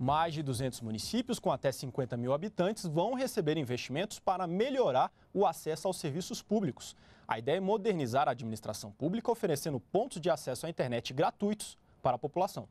Mais de 200 municípios com até 50 mil habitantes vão receber investimentos para melhorar o acesso aos serviços públicos. A ideia é modernizar a administração pública, oferecendo pontos de acesso à internet gratuitos para a população.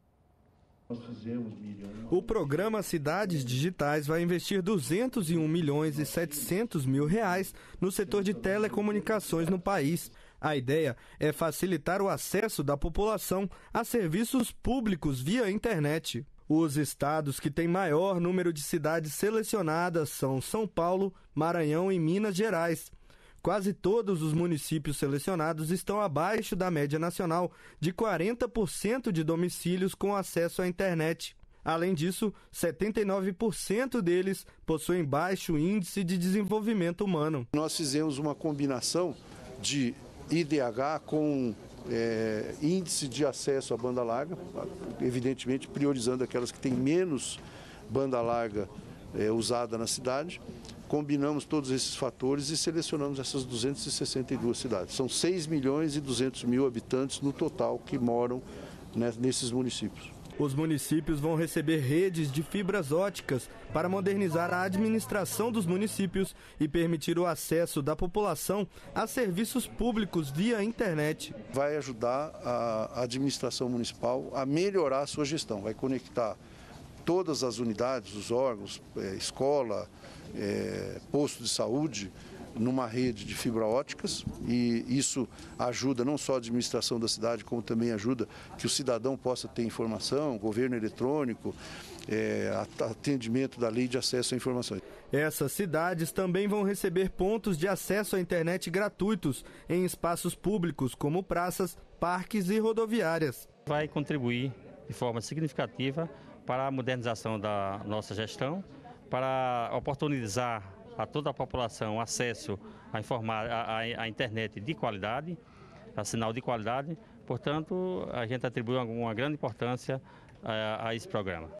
O programa Cidades Digitais vai investir 201 milhões e 700 mil reais no setor de telecomunicações no país. A ideia é facilitar o acesso da população a serviços públicos via internet. Os estados que têm maior número de cidades selecionadas são São Paulo, Maranhão e Minas Gerais. Quase todos os municípios selecionados estão abaixo da média nacional de 40% de domicílios com acesso à internet. Além disso, 79% deles possuem baixo índice de desenvolvimento humano. Nós fizemos uma combinação de IDH com é, índice de acesso à banda larga, evidentemente priorizando aquelas que têm menos banda larga é, usada na cidade. Combinamos todos esses fatores e selecionamos essas 262 cidades. São 6 milhões e 200 mil habitantes no total que moram né, nesses municípios. Os municípios vão receber redes de fibras óticas para modernizar a administração dos municípios e permitir o acesso da população a serviços públicos via internet. Vai ajudar a administração municipal a melhorar a sua gestão, vai conectar todas as unidades, os órgãos, eh, escola, eh, posto de saúde numa rede de fibra óticas e isso ajuda não só a administração da cidade, como também ajuda que o cidadão possa ter informação, governo eletrônico, é, atendimento da lei de acesso à informações. Essas cidades também vão receber pontos de acesso à internet gratuitos em espaços públicos, como praças, parques e rodoviárias. Vai contribuir de forma significativa para a modernização da nossa gestão, para oportunizar a toda a população acesso à, informar, à, à internet de qualidade, a sinal de qualidade. Portanto, a gente atribui uma grande importância a, eh, a esse programa.